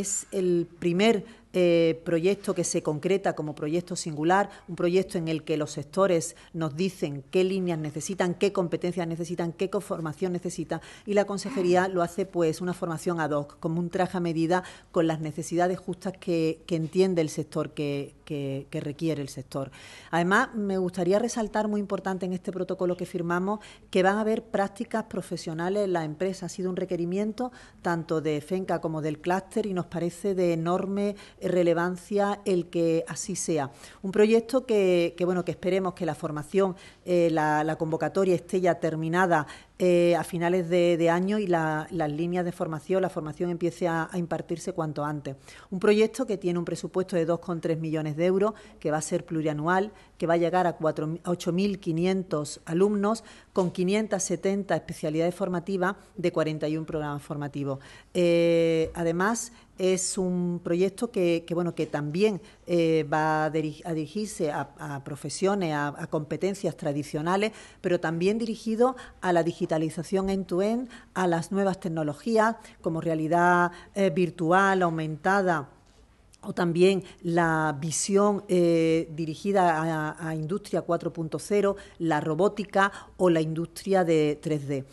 es el primer eh, proyecto que se concreta como proyecto singular, un proyecto en el que los sectores nos dicen qué líneas necesitan, qué competencias necesitan, qué formación necesitan, y la consejería lo hace pues una formación ad hoc, como un traje a medida con las necesidades justas que, entiende el sector, que, requiere el sector. Además, me gustaría resaltar, muy importante en este protocolo que firmamos, que van a haber prácticas profesionales en la empresa. Ha sido un requerimiento tanto de FENCA como del clúster y nos parece de enorme relevancia el que así sea. Un proyecto que, bueno, que esperemos que la formación, eh, la, convocatoria esté ya terminada eh, a finales de, año y las líneas de formación, la formación empiece a, impartirse cuanto antes. Un proyecto que tiene un presupuesto de 2,3 millones de euros, que va a ser plurianual, que va a llegar a 8.500 alumnos con 570 especialidades formativas de 41 programas formativos. Eh, además, es un proyecto que, bueno que también eh, va a, dirigirse a, profesiones, a, a, competencias tradicionales, pero también dirigido a la digitalización digitalización end-to-end a las nuevas tecnologías como realidad eh, virtual, aumentada o también la visión eh, dirigida a Industria 4.0, la robótica o la industria de 3D.